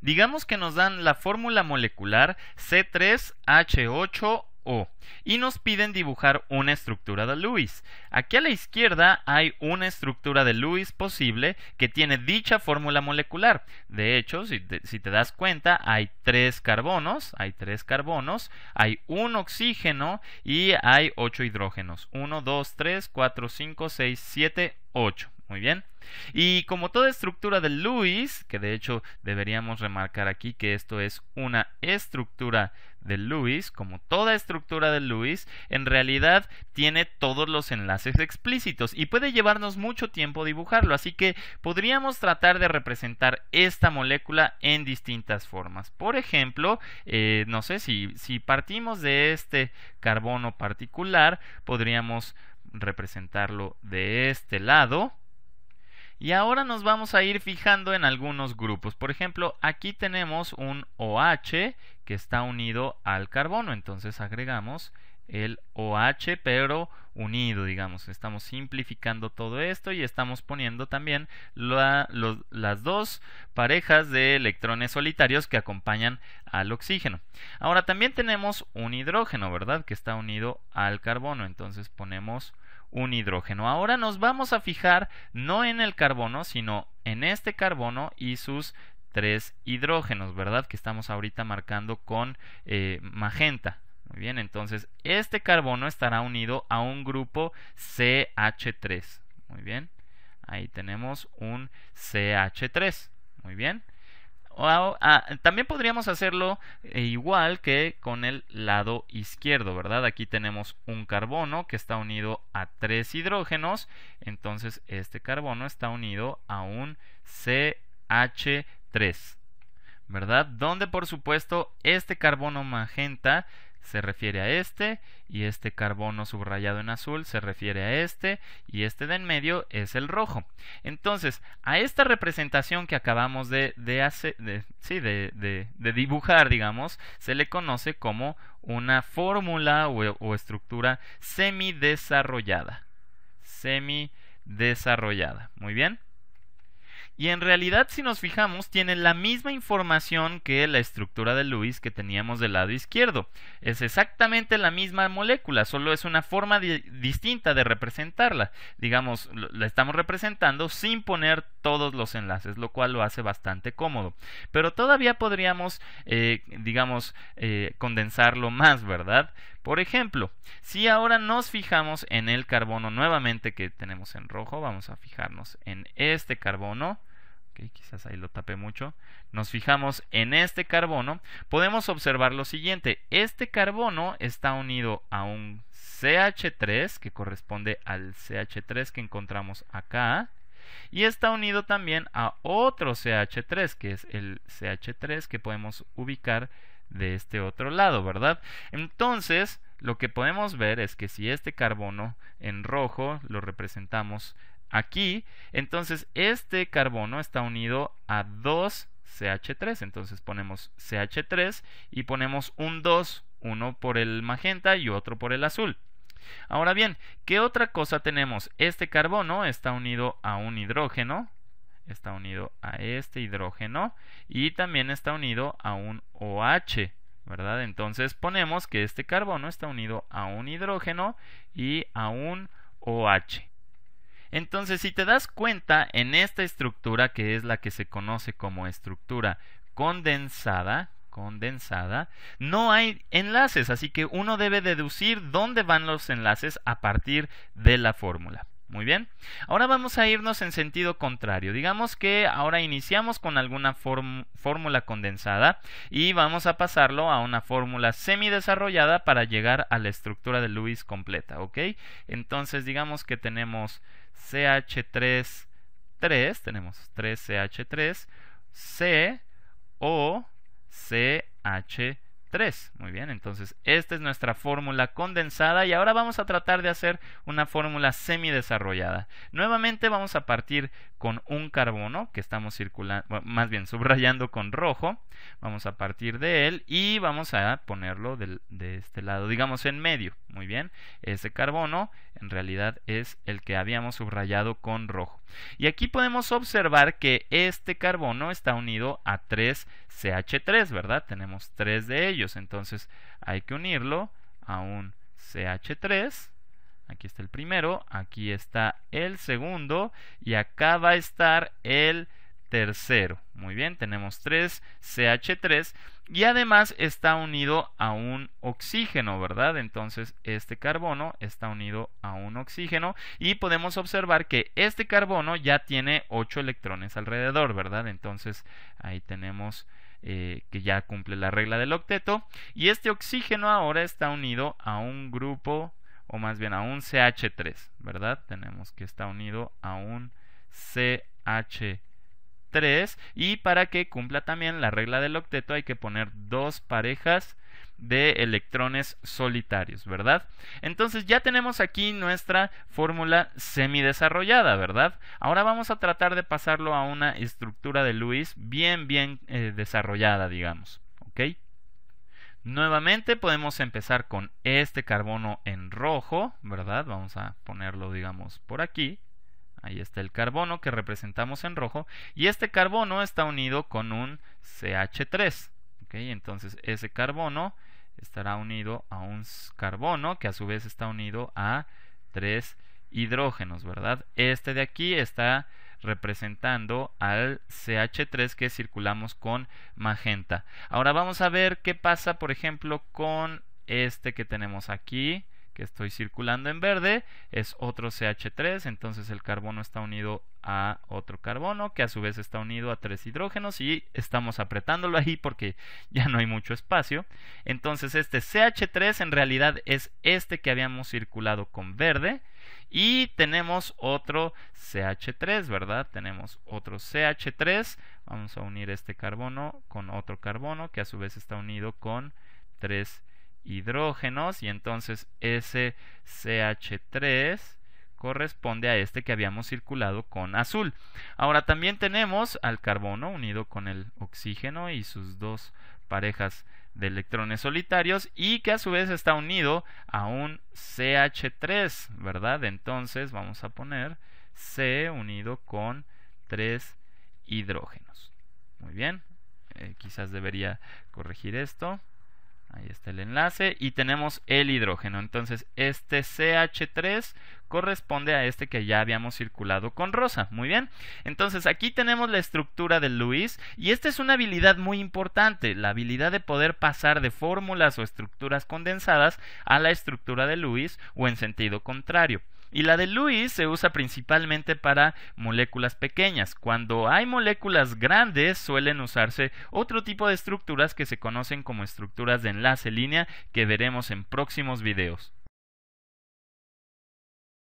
Digamos que nos dan la fórmula molecular C3H8O y nos piden dibujar una estructura de Lewis. Aquí a la izquierda hay una estructura de Lewis posible que tiene dicha fórmula molecular. De hecho, si te, das cuenta, hay tres carbonos, hay tres carbonos, hay un oxígeno y hay ocho hidrógenos. 1, 2, 3, 4, 5, 6, 7, 8. Muy bien. Y como toda estructura de Lewis, que de hecho deberíamos remarcar aquí que esto es una estructura de Lewis, como toda estructura de Lewis, en realidad tiene todos los enlaces explícitos y puede llevarnos mucho tiempo dibujarlo, así que podríamos tratar de representar esta molécula en distintas formas. Por ejemplo, eh, no sé, si, si partimos de este carbono particular, podríamos representarlo de este lado y ahora nos vamos a ir fijando en algunos grupos. Por ejemplo, aquí tenemos un OH que está unido al carbono. Entonces agregamos el OH pero unido, digamos. Estamos simplificando todo esto y estamos poniendo también las dos parejas de electrones solitarios que acompañan al oxígeno. Ahora también tenemos un hidrógeno, ¿verdad? Que está unido al carbono. Entonces ponemos un hidrógeno. Ahora nos vamos a fijar no en el carbono, sino en este carbono y sus tres hidrógenos, ¿verdad? Que estamos ahorita marcando con eh, magenta. Muy bien, entonces este carbono estará unido a un grupo CH3. Muy bien, ahí tenemos un CH3. Muy bien. Ah, también podríamos hacerlo eh, igual que con el lado izquierdo, ¿verdad? Aquí tenemos un carbono que está unido a tres hidrógenos, entonces este carbono está unido a un CH3, ¿verdad? Donde por supuesto este carbono magenta se refiere a este y este carbono subrayado en azul se refiere a este y este de en medio es el rojo. Entonces, a esta representación que acabamos de, de, de, de dibujar, digamos, se le conoce como una fórmula o, o estructura semidesarrollada. Semidesarrollada. Muy bien. Y en realidad, si nos fijamos, tiene la misma información que la estructura de Lewis que teníamos del lado izquierdo. Es exactamente la misma molécula, solo es una forma distinta de representarla. Digamos, la estamos representando sin poner todos los enlaces, lo cual lo hace bastante cómodo. Pero todavía podríamos, eh, digamos, eh, condensarlo más, ¿verdad? Por ejemplo, si ahora nos fijamos en el carbono nuevamente que tenemos en rojo, vamos a fijarnos en este carbono quizás ahí lo tapé mucho, nos fijamos en este carbono, podemos observar lo siguiente, este carbono está unido a un CH3 que corresponde al CH3 que encontramos acá y está unido también a otro CH3 que es el CH3 que podemos ubicar de este otro lado, ¿verdad? Entonces, lo que podemos ver es que si este carbono en rojo lo representamos aquí, entonces este carbono está unido a 2 CH3. Entonces ponemos CH3 y ponemos un 2, uno por el magenta y otro por el azul. Ahora bien, ¿qué otra cosa tenemos? Este carbono está unido a un hidrógeno, está unido a este hidrógeno y también está unido a un OH, ¿verdad? Entonces ponemos que este carbono está unido a un hidrógeno y a un OH. Entonces, si te das cuenta, en esta estructura, que es la que se conoce como estructura condensada, condensada, no hay enlaces, así que uno debe deducir dónde van los enlaces a partir de la fórmula. Muy bien. Ahora vamos a irnos en sentido contrario. Digamos que ahora iniciamos con alguna fórmula condensada y vamos a pasarlo a una fórmula semidesarrollada para llegar a la estructura de Lewis completa, ¿ok? Entonces digamos que tenemos CH3, 3, tenemos 3CH3, C, O, CH3. Muy bien, entonces esta es nuestra fórmula condensada y ahora vamos a tratar de hacer una fórmula semidesarrollada. Nuevamente vamos a partir con un carbono que estamos circulando, más bien subrayando con rojo. Vamos a partir de él y vamos a ponerlo de este lado, digamos en medio. Muy bien, ese carbono en realidad es el que habíamos subrayado con rojo. Y aquí podemos observar que este carbono está unido a 3CH3, ¿verdad? Tenemos tres de ellos, entonces hay que unirlo a un CH3. Aquí está el primero, aquí está el segundo y acá va a estar el tercero. Muy bien, tenemos 3 CH3 y además está unido a un oxígeno, ¿verdad? Entonces este carbono está unido a un oxígeno y podemos observar que este carbono ya tiene 8 electrones alrededor, ¿verdad? Entonces ahí tenemos eh, que ya cumple la regla del octeto y este oxígeno ahora está unido a un grupo o más bien a un CH3, ¿verdad? Tenemos que está unido a un CH3 y para que cumpla también la regla del octeto hay que poner dos parejas de electrones solitarios, ¿verdad? Entonces ya tenemos aquí nuestra fórmula semidesarrollada, ¿verdad? Ahora vamos a tratar de pasarlo a una estructura de Lewis bien, bien eh, desarrollada, digamos, ¿ok? Nuevamente podemos empezar con este carbono en rojo, ¿verdad? Vamos a ponerlo, digamos, por aquí, Ahí está el carbono que representamos en rojo. Y este carbono está unido con un CH3. ¿okay? Entonces ese carbono estará unido a un carbono que a su vez está unido a tres hidrógenos, ¿verdad? Este de aquí está representando al CH3 que circulamos con magenta. Ahora vamos a ver qué pasa, por ejemplo, con este que tenemos aquí, que estoy circulando en verde es otro CH3, entonces el carbono está unido a otro carbono que a su vez está unido a tres hidrógenos y estamos apretándolo ahí porque ya no hay mucho espacio. Entonces este CH3 en realidad es este que habíamos circulado con verde y tenemos otro CH3, ¿verdad? Tenemos otro CH3, vamos a unir este carbono con otro carbono que a su vez está unido con tres hidrógenos y entonces ese CH3 corresponde a este que habíamos circulado con azul. Ahora también tenemos al carbono unido con el oxígeno y sus dos parejas de electrones solitarios y que a su vez está unido a un CH3, ¿verdad? Entonces vamos a poner C unido con 3 hidrógenos. Muy bien, eh, quizás debería corregir esto. Ahí está el enlace y tenemos el hidrógeno. Entonces este CH3 corresponde a este que ya habíamos circulado con rosa. Muy bien. Entonces aquí tenemos la estructura de Lewis y esta es una habilidad muy importante, la habilidad de poder pasar de fórmulas o estructuras condensadas a la estructura de Lewis o en sentido contrario. Y la de Lewis se usa principalmente para moléculas pequeñas. Cuando hay moléculas grandes suelen usarse otro tipo de estructuras que se conocen como estructuras de enlace línea que veremos en próximos videos.